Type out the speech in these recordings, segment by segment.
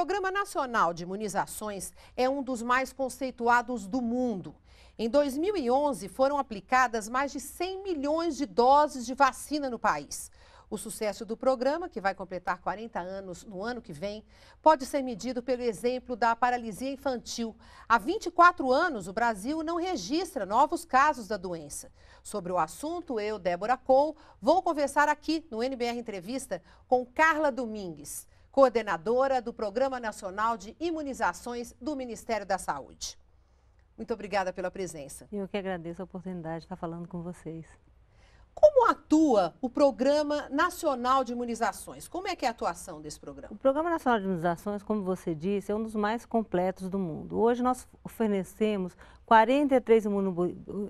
Programa Nacional de Imunizações é um dos mais conceituados do mundo. Em 2011, foram aplicadas mais de 100 milhões de doses de vacina no país. O sucesso do programa, que vai completar 40 anos no ano que vem, pode ser medido pelo exemplo da paralisia infantil. Há 24 anos, o Brasil não registra novos casos da doença. Sobre o assunto, eu, Débora Cole, vou conversar aqui no NBR Entrevista com Carla Domingues coordenadora do Programa Nacional de Imunizações do Ministério da Saúde. Muito obrigada pela presença. Eu que agradeço a oportunidade de estar falando com vocês. Como atua o Programa Nacional de Imunizações? Como é que é a atuação desse programa? O Programa Nacional de Imunizações, como você disse, é um dos mais completos do mundo. Hoje nós oferecemos 43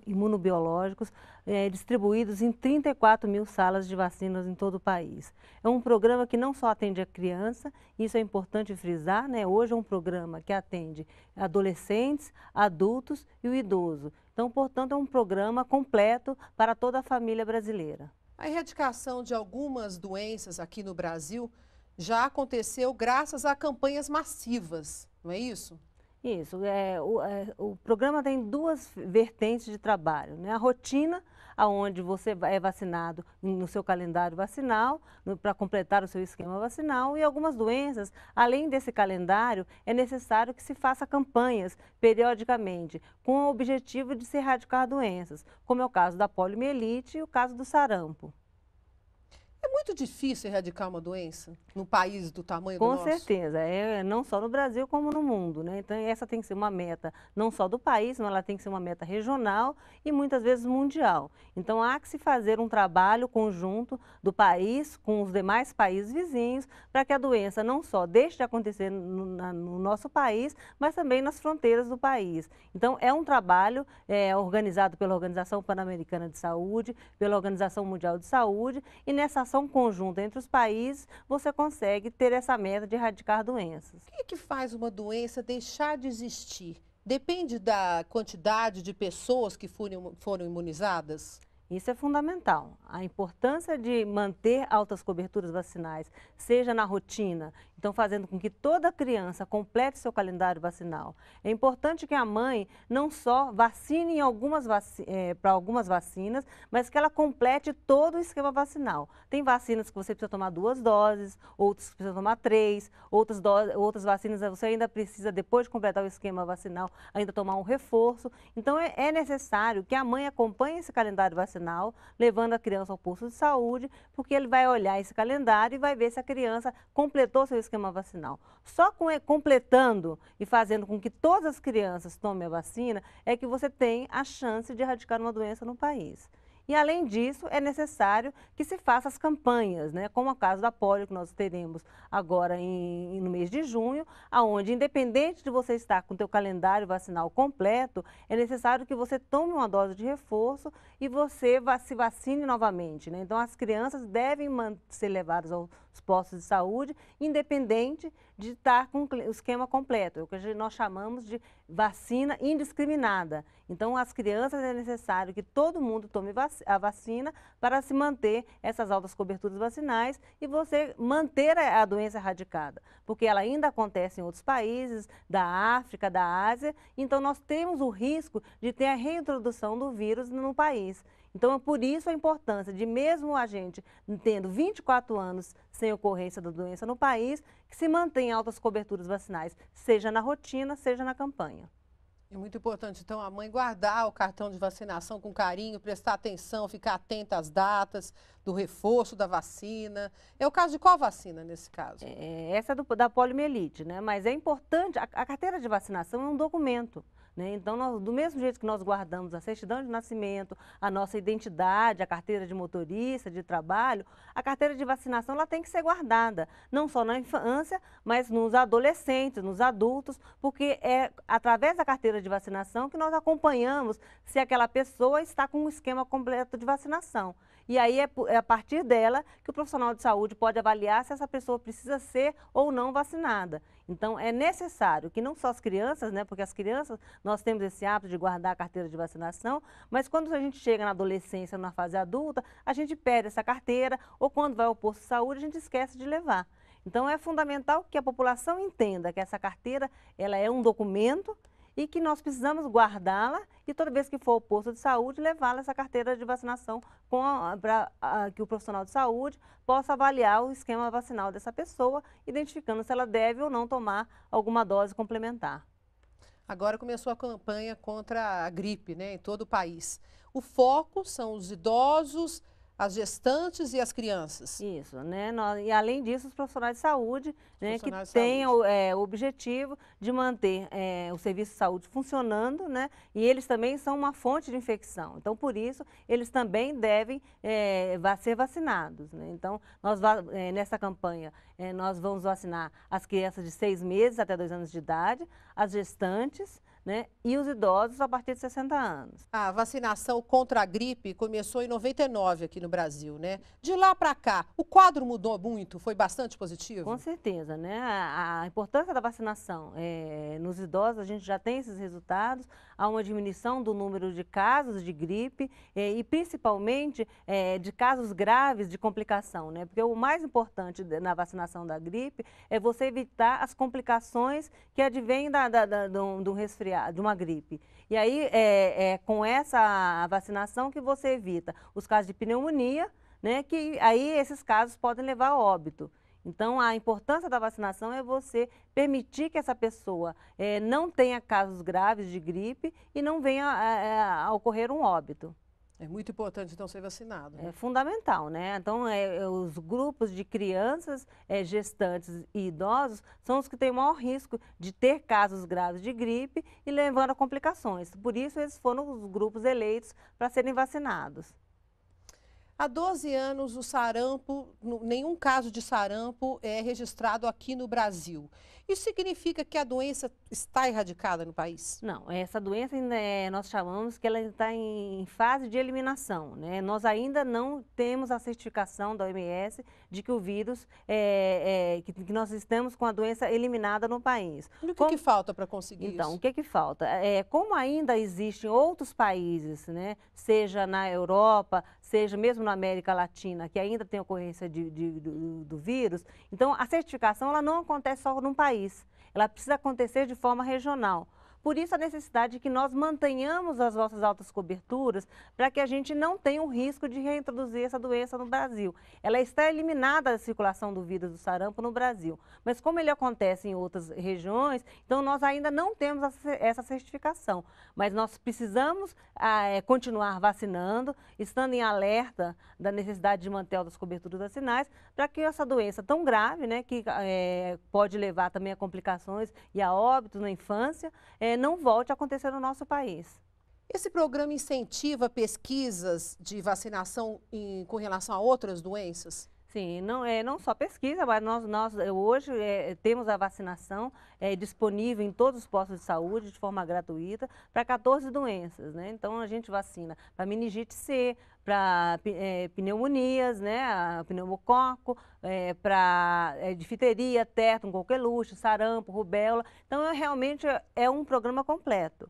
imunobiológicos é, distribuídos em 34 mil salas de vacinas em todo o país. É um programa que não só atende a criança, isso é importante frisar, né? hoje é um programa que atende adolescentes, adultos e o idoso. Então, portanto, é um programa completo para toda a família brasileira. A erradicação de algumas doenças aqui no Brasil já aconteceu graças a campanhas massivas, não é isso? Isso. É, o, é, o programa tem duas vertentes de trabalho. Né? A rotina, onde você é vacinado no seu calendário vacinal, para completar o seu esquema vacinal, e algumas doenças, além desse calendário, é necessário que se faça campanhas periodicamente, com o objetivo de se erradicar doenças, como é o caso da poliomielite e o caso do sarampo. É muito difícil erradicar uma doença no país do tamanho Com do nosso? Com certeza, é, é, não só no Brasil como no mundo. Né? Então, essa tem que ser uma meta não só do país, mas ela tem que ser uma meta regional e muitas vezes mundial. Então, há que se fazer um trabalho conjunto do país com os demais países vizinhos para que a doença não só deixe de acontecer no, na, no, nosso país, mas também nas fronteiras do país. Então, é um trabalho é, organizado pela Organização Pan-Americana de Saúde, pela Organização Mundial de Saúde e nessa conjunta entre os países, você consegue ter essa meta de erradicar doenças. O que, é que faz uma doença deixar de existir? Depende da quantidade de pessoas que foram imunizadas? Isso é fundamental. A importância de manter altas coberturas vacinais, seja na rotina, então fazendo com que toda criança complete seu calendário vacinal. É importante que a mãe não só vacine é, eh, para algumas vacinas, mas que ela complete todo o esquema vacinal. Tem vacinas que você precisa tomar duas doses, outras que precisa tomar três, outras, outras vacinas você ainda precisa, depois de completar o esquema vacinal, ainda tomar um reforço. Então é, é necessário que a mãe acompanhe esse calendário vacinal vacinal, levando a criança ao posto de saúde, porque ele vai olhar esse calendário e vai ver se a criança completou seu esquema vacinal. Só com, completando e fazendo com que todas as crianças tomem a vacina é que você tem a chance de erradicar uma doença no país. E, além disso, é necessário que se faça as campanhas, né? como o caso da polio que nós teremos agora em, no mês de junho, aonde, independente de você estar com o seu calendário vacinal completo, é necessário que você tome uma dose de reforço e você se vacine novamente. Né? Então, as crianças devem ser levadas ao os postos de saúde, independente de estar com o esquema completo, é o que nós chamamos de vacina indiscriminada. Então, as crianças é necessário que todo mundo tome a vacina para se manter essas altas coberturas vacinais e você manter a doença erradicada, porque ela ainda acontece em outros países, da África, da Ásia, então nós temos o risco de ter a reintrodução do vírus no país. Então, é por isso a importância de mesmo a gente tendo 24 anos sem ocorrência da doença no país, que se mantém altas coberturas vacinais, seja na rotina, seja na campanha. É muito importante, então, a mãe guardar o cartão de vacinação com carinho, prestar atenção, ficar atenta às datas, do reforço da vacina. É o caso de qual vacina nesse caso? É, essa é do, da poliomielite, né? Mas é importante, a, a carteira de vacinação é um documento. Né? Então, nós, do mesmo jeito que nós guardamos a certidão de nascimento, a nossa identidade, a carteira de motorista, de trabalho, a carteira de vacinação ela tem que ser guardada, não só na infância, mas nos adolescentes, nos adultos, porque é através da carteira de vacinação que nós acompanhamos se aquela pessoa está com um esquema completo de vacinação. E aí é, é a partir dela que o profissional de saúde pode avaliar se essa pessoa precisa ser ou não vacinada. Então é necessário que não só as crianças, né, porque as crianças nós temos esse hábito de guardar a carteira de vacinação, mas quando a gente chega na adolescência, na fase adulta, a gente perde essa carteira ou quando vai ao posto de saúde a gente esquece de levar. Então é fundamental que a população entenda que essa carteira ela é um documento e que nós precisamos guardá-la e toda vez que for ao posto de saúde, levá-la essa carteira de vacinação para que o profissional de saúde possa avaliar o esquema vacinal dessa pessoa, identificando se ela deve ou não tomar alguma dose complementar. Agora começou a campanha contra a gripe né, em todo o país. O foco são os idosos as gestantes e as crianças. Isso, né? Nós, e além disso, os profissionais de saúde, né, que têm o, é, o, objetivo de manter é, o serviço de saúde funcionando, né? E eles também são uma fonte de infecção. Então, por isso, eles também devem é, ser vacinados. Né? Então, nós é, nessa campanha é, nós vamos vacinar as crianças de seis meses até dois anos de idade, as gestantes né? E os idosos a partir de 60 anos. A vacinação contra a gripe começou em 99 aqui no Brasil, né? De lá para cá, o quadro mudou muito? Foi bastante positivo? Com certeza, né? A, a importância da vacinação é, nos idosos, a gente já tem esses resultados, há uma diminuição do número de casos de gripe é, e principalmente é, de casos graves de complicação, né? Porque o mais importante na vacinação da gripe é você evitar as complicações que advêm da, da, da, do, do resfriado resfriado, de uma gripe. E aí é, é com essa vacinação que você evita os casos de pneumonia, né? Que aí esses casos podem levar a óbito. Então, a importância da vacinação é você permitir que essa pessoa é, não tenha casos graves de gripe e não venha a, é, a, é, a ocorrer um óbito. É muito importante, então, ser vacinado. Né? É fundamental, né? Então, é, é, os grupos de crianças, é, gestantes e idosos são os que têm o maior risco de ter casos graves de gripe e levando a complicações. Por isso, eles foram os grupos eleitos para serem vacinados. Há 12 anos, o sarampo, nenhum caso de sarampo é registrado aqui no Brasil. Isso significa que a doença está erradicada no país? Não, essa doença é, nós chamamos que ela está em fase de eliminação. Né? Nós ainda não temos a certificação da OMS de que o vírus, é, é, que, que, nós estamos com a doença eliminada no país. E o que, como... que falta para conseguir então, isso? Então, o que, que falta? É, como ainda existem outros países, né? seja na Europa, seja mesmo na América Latina, que ainda tem ocorrência de, de, do, do vírus, então a certificação ela não acontece só num país país. Ela precisa acontecer de forma regional, por isso a necessidade de que nós mantenhamos as nossas altas coberturas para que a gente não tenha o risco de reintroduzir essa doença no Brasil. Ela está eliminada da circulação do vírus do sarampo no Brasil, mas como ele acontece em outras regiões, então nós ainda não temos essa certificação. Mas nós precisamos ah, é, continuar vacinando, estando em alerta da necessidade de manter altas coberturas vacinais para que essa doença tão grave, né, que é, pode levar também a complicações e a óbitos na infância, é, é, não volte a acontecer no nosso país. Esse programa incentiva pesquisas de vacinação em, com relação a outras doenças? Sim, não, é, não só pesquisa, mas nós, nós eh, hoje é, temos a vacinação é, disponível em todos os postos de saúde de forma gratuita para 14 doenças, né? Então a gente vacina para meningite C, para é, pneumonias, né? pneumococo, é, para é, difteria, tétano, coqueluche, sarampo, rubéola. Então é, realmente é um programa completo.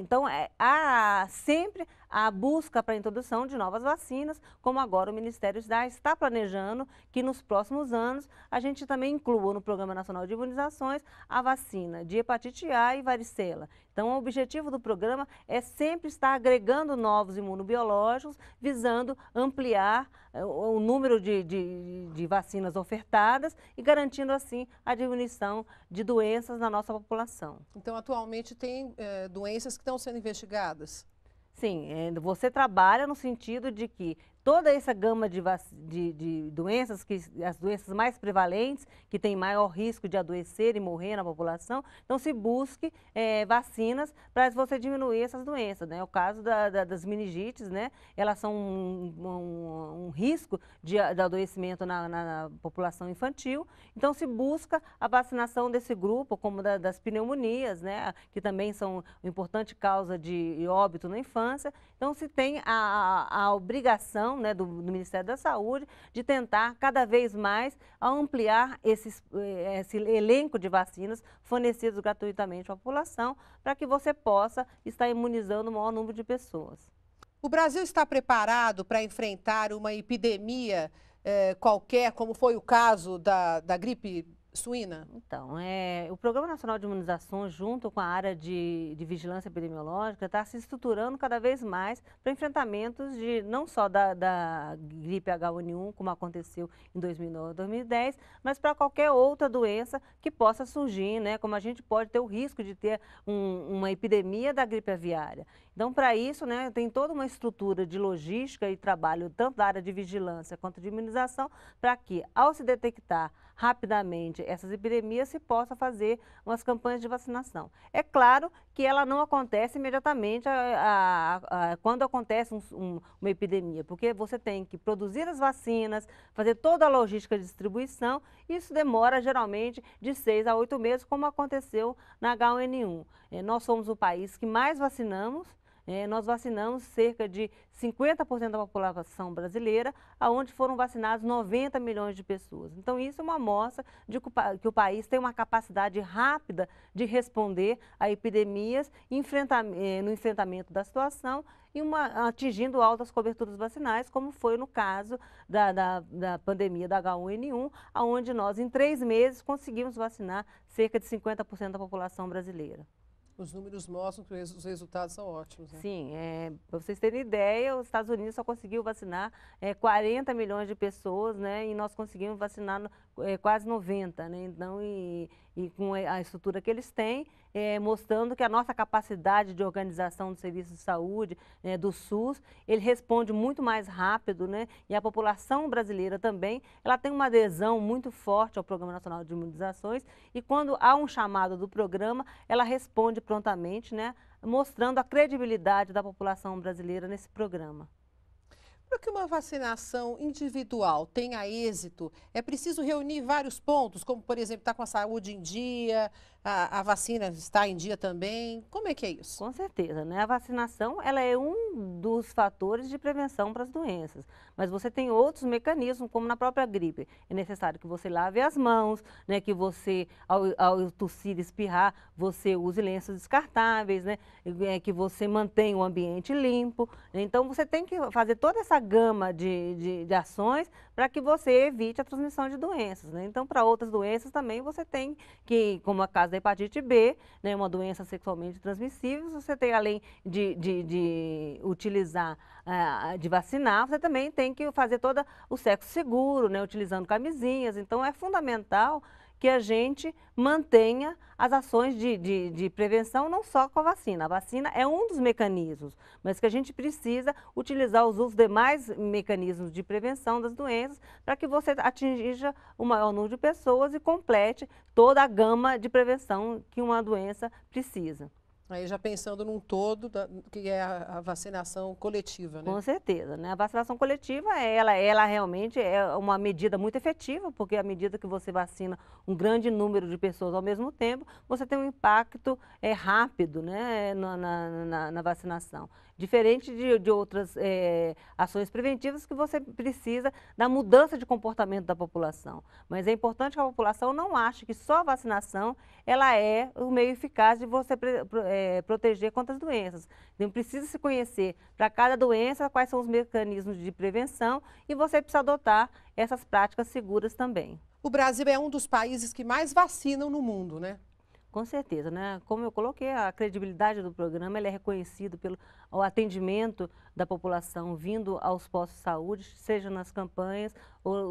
então é, há sempre a busca para a introdução de novas vacinas, como agora o Ministério da está planejando que nos próximos anos a gente também inclua no Programa Nacional de Imunizações a vacina de hepatite A e varicela. Então, o objetivo do programa é sempre estar agregando novos imunobiológicos, visando ampliar eh, o número de, de, de vacinas ofertadas e garantindo, assim, a diminuição de doenças na nossa população. Então, atualmente, tem eh, doenças que estão sendo investigadas? Sim, é, você trabalha no sentido de que toda essa gama de, de, de, doenças, que, as doenças mais prevalentes, que tem maior risco de adoecer e morrer na população, então se busque é, vacinas para você diminuir essas doenças. Né? É o caso da, da, das meningites, né? elas são um, um, um risco de, de adoecimento na, na, na, população infantil, então se busca a vacinação desse grupo, como da, das pneumonias, né? que também são uma importante causa de óbito na infância. Então se tem a, a, a obrigação né, do, do, Ministério da Saúde de tentar cada vez mais ampliar esses, eh, esse elenco de vacinas fornecidas gratuitamente à população para que você possa estar imunizando o maior número de pessoas. O Brasil está preparado para enfrentar uma epidemia eh, qualquer, como foi o caso da, da gripe suína? Então, é, o Programa Nacional de Imunização, junto com a área de, de vigilância epidemiológica, está se estruturando cada vez mais para enfrentamentos de não só da, da gripe H1N1, como aconteceu em 2009 2010, mas para qualquer outra doença que possa surgir, né? Como a gente pode ter o risco de ter um, uma epidemia da gripe aviária. Então, para isso, né, tem toda uma estrutura de logística e trabalho, tanto da área de vigilância quanto de imunização, para que, ao se detectar rapidamente essas epidemias, se possa fazer umas campanhas de vacinação. É claro que ela não acontece imediatamente a, a, a, quando acontece um, um, uma epidemia, porque você tem que produzir as vacinas, fazer toda a logística de distribuição, isso demora geralmente de seis a oito meses, como aconteceu na H1N1. É, nós somos o país que mais vacinamos é, nós vacinamos cerca de 50% da população brasileira, aonde foram vacinados 90 milhões de pessoas. Então, isso é uma amostra de que o país tem uma capacidade rápida de responder a epidemias enfrenta, é, no enfrentamento da situação e uma, atingindo altas coberturas vacinais, como foi no caso da, da, da pandemia da H1N1, onde nós, em três meses, conseguimos vacinar cerca de 50% da população brasileira os números mostram que os resultados são ótimos. Né? Sim, é, para vocês terem ideia, os Estados Unidos só conseguiu vacinar é, 40 milhões de pessoas, né? E nós conseguimos vacinar é, quase 90, né? Então, e, e, com a estrutura que eles têm, é, mostrando que a nossa capacidade de organização do serviço de saúde, é, do SUS, ele responde muito mais rápido, né? E a população brasileira também, ela tem uma adesão muito forte ao Programa Nacional de Imunizações e quando há um chamado do programa, ela responde prontamente, né? Mostrando a credibilidade da população brasileira nesse programa. Para que uma vacinação individual tenha êxito, é preciso reunir vários pontos, como, por exemplo, estar tá com a saúde em dia, a, a, vacina está em dia também. Como é que é isso? Com certeza, né? A vacinação ela é um dos fatores de prevenção para as doenças, mas você tem outros mecanismos, como na própria gripe. É necessário que você lave as mãos, né? que você, ao, ao tossir, espirrar, você use lenços descartáveis, né? É, que você mantenha o ambiente limpo. Né? Então, você tem que fazer toda essa gama de, de, de ações para que você evite a transmissão de doenças. Né? Então, para outras doenças também você tem que, como a caso da hepatite B, né, uma doença sexualmente transmissível, você tem, além de, de, de utilizar, uh, de vacinar, você também tem que fazer todo o sexo seguro, né, utilizando camisinhas. Então, é fundamental que a gente mantenha as ações de, de, de, prevenção, não só com a vacina. A vacina é um dos mecanismos, mas que a gente precisa utilizar os, os demais mecanismos de prevenção das doenças para que você atinja o maior número de pessoas e complete toda a gama de prevenção que uma doença precisa. Aí já pensando num todo, da, que é a, a, vacinação coletiva, né? Com certeza, né? A vacinação coletiva, ela, ela realmente é uma medida muito efetiva, porque à medida que você vacina um grande número de pessoas ao mesmo tempo, você tem um impacto é, rápido né, na, na, na vacinação. Diferente de, de outras é, ações preventivas que você precisa da mudança de comportamento da população. Mas é importante que a população não ache que só a vacinação ela é o meio eficaz de você... É, é, proteger contra as doenças. Então, precisa se conhecer para cada doença quais são os mecanismos de prevenção e você precisa adotar essas práticas seguras também. O Brasil é um dos países que mais vacinam no mundo, né? Com certeza, né? Como eu coloquei, a credibilidade do programa é reconhecido pelo atendimento da população vindo aos postos de saúde, seja nas campanhas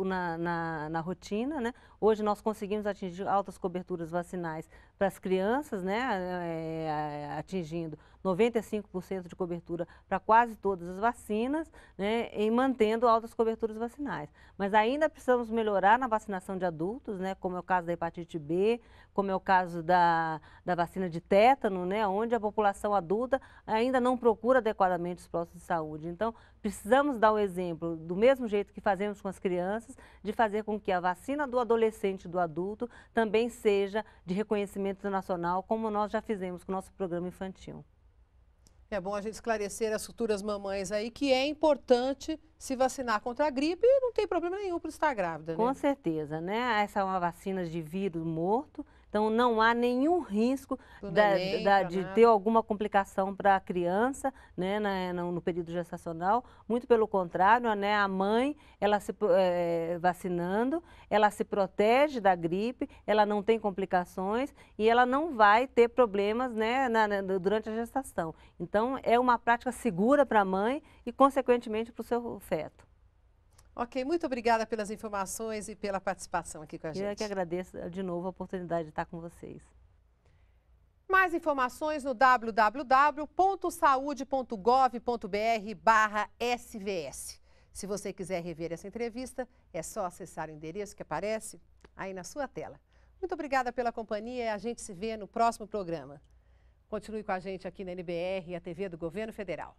na, na, na, rotina. Né? Hoje nós conseguimos atingir altas coberturas vacinais para as crianças, né? É, é atingindo 95% de cobertura para quase todas as vacinas né? e mantendo altas coberturas vacinais. Mas ainda precisamos melhorar na vacinação de adultos, né? como é o caso da hepatite B, como é o caso da, da vacina de tétano, né? onde a população adulta ainda não procura adequadamente os postos de saúde. Então, precisamos dar o exemplo, do mesmo jeito que fazemos com as crianças, crianças, de fazer com que a vacina do adolescente e do adulto também seja de reconhecimento nacional, como nós já fizemos com o nosso programa infantil. É bom a gente esclarecer as futuras mamães aí que é importante se vacinar contra a gripe e não tem problema nenhum para estar grávida. Né? Com certeza, né? Essa é uma vacina de vírus morto então, não há nenhum risco da, neném, da, tá, de né? ter alguma complicação para a criança né, na, no, período gestacional. Muito pelo contrário, né, a mãe, ela se é, vacinando, ela se protege da gripe, ela não tem complicações e ela não vai ter problemas né, na, na, durante a gestação. Então, é uma prática segura para a mãe e, consequentemente, para o seu feto. Ok, muito obrigada pelas informações e pela participação aqui com a é gente. Eu que agradeço eh, de novo a oportunidade de estar com vocês. Mais informações no www.saude.gov.br barra SVS. Se você quiser rever essa entrevista, é só acessar o endereço que aparece aí na sua tela. Muito obrigada pela companhia a gente se vê no próximo programa. Continue com a gente aqui na NBR e a TV do Governo Federal.